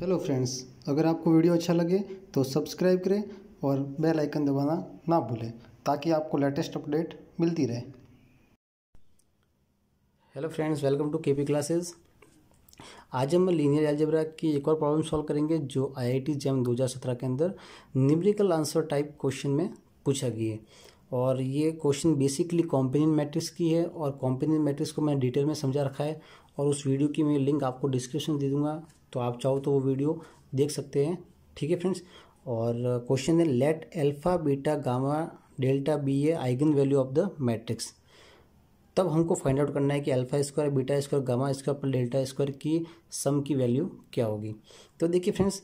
hello friends अगर आपको video अच्छा लगे तो सब्सक्राइब करें और बेल आइकन दबाना ना भूलें ताकि आपको लेटेस्ट अपडेट मिलती रहे hello friends welcome to KP classes आज हम लीनियर एल्जेब्रा की एक और प्रॉब्लम सॉल्व करेंगे जो आईआईटी जेम दो के अंदर न्यूमेरिकल आंसर टाइप क्वेश्चन में पूछा गई है और ये क्वेश्चन बेसिकली कॉम्पिनियन मैट्रिक्स की है और कॉम्पिनियन मैट्रिक्स को मैंने डिटेल में समझा रखा है और उस वीडियो की मैं लिंक आपको डिस्क्रिप्शन दे दूंगा तो आप चाहो तो वो वीडियो देख सकते हैं ठीक है फ्रेंड्स और क्वेश्चन है let alpha beta gamma delta be a eigen value of the matrix तब हमको फाइंड आउट करना है कि alpha square beta square gamma square पर डेल्टा स्क्वायर की सम की वैल्यू क्या होगी तो देखिए फ्रेंड्स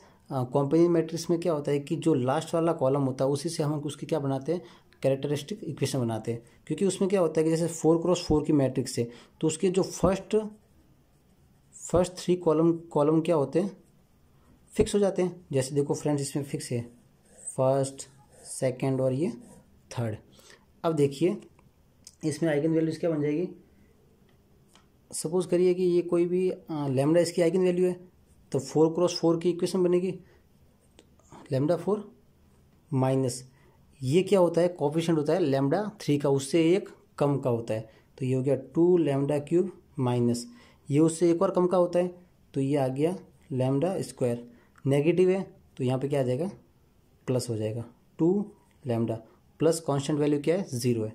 कॉम्पेनियन मैट्रिक्स में क्या होता है कि जो लास्ट वाला कॉलम होता है उसी से हम उसकी क्या बनाते हैं कैरेक्टरिस्टिक इक्वेशन बनाते हैं क्योंकि उसमें क्या होता है कि जैसे फोर क्रॉस फोर की मैट्रिक्स है तो उसके जो first first three column column क्या होते हैं फिक्स हो जाते हैं जैसे देखो फ्रेंड्स इसमें फिक्स है फर्स्ट सेकेंड और ये थर्ड अब देखिए इसमें आइगन वैल्यूज़ क्या बन जाएगी सपोज़ करिए कि ये कोई भी लेमडा इसकी आइगन वैल्यू है तो फोर क्रॉस फोर की इक्वेशन बनेगी लेमडा फोर माइनस ये क्या होता है कॉफिशेंट होता है लेमडा थ्री का उससे एक कम का होता है तो ये हो गया टू लेमडा क्यूब माइनस ये उससे एक और कम का होता है तो ये आ गया लेमडा स्क्वायर नेगेटिव है तो यहाँ पे क्या आ जाएगा प्लस हो जाएगा two lambda plus constant value क्या है ज़ीरो है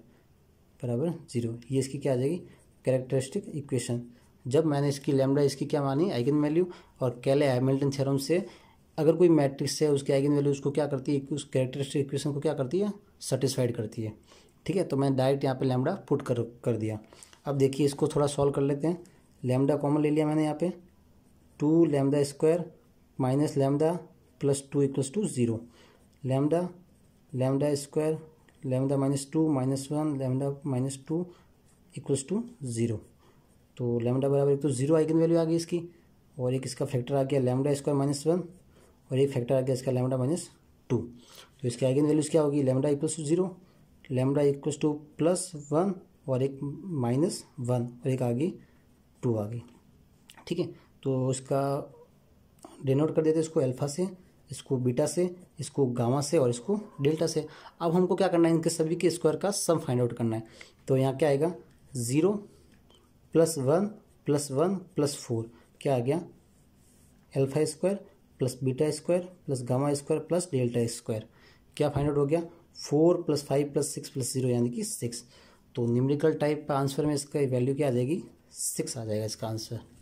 बराबर ज़ीरो ये इसकी क्या आ जाएगी कैरेक्टरिस्टिक इक्वेशन जब मैंने इसकी लेमडा इसकी क्या मानी आइगन वैल्यू और कैले हैमिल्टन थ्योरम से अगर कोई मैट्रिक्स है उसकी आइगन वैल्यू उसको क्या करती है उस कैरेक्टरिस्टिक इक्वेशन को क्या करती है सेटिस्फाइड करती है ठीक है तो मैं डायरेक्ट यहाँ पे लैमडा पुट कर कर दिया अब देखिए इसको थोड़ा सॉल्व कर लेते हैं लैमडा कॉमन ले लिया मैंने यहाँ पे two lambda square minus lambda plus two equals to zero lambda lambda square lambda minus two minus one lambda minus two equals to zero तो लैमडा बराबर एक तो ज़ीरो आइगन वैल्यू आ गई इसकी और एक इसका फैक्टर आ गया लैमडा स्क्वायर माइनस वन और एक फैक्टर आ गया इसका लेमडा माइनस टू तो इसके आइगन वैल्यूज़ क्या होगी lambda equals to zero lambda equals to plus one और एक माइनस वन और एक आ गई टू आ गई ठीक है तो इसका डिनोट कर देते इसको एल्फा से इसको बीटा से इसको गामा से और इसको डेल्टा से अब हमको क्या करना है इनके सभी के स्क्वायर का सम फाइंड आउट करना है तो यहाँ क्या आएगा zero plus one plus one plus four क्या आ गया alpha square plus beta square plus gamma square plus delta square क्या फाइंड आउट हो गया four plus five plus six plus zero यानी कि सिक्स तो न्यूमेरिकल टाइप का आंसर में इसका वैल्यू क्या आ जाएगी सिक्स आ जाएगा इसका आंसर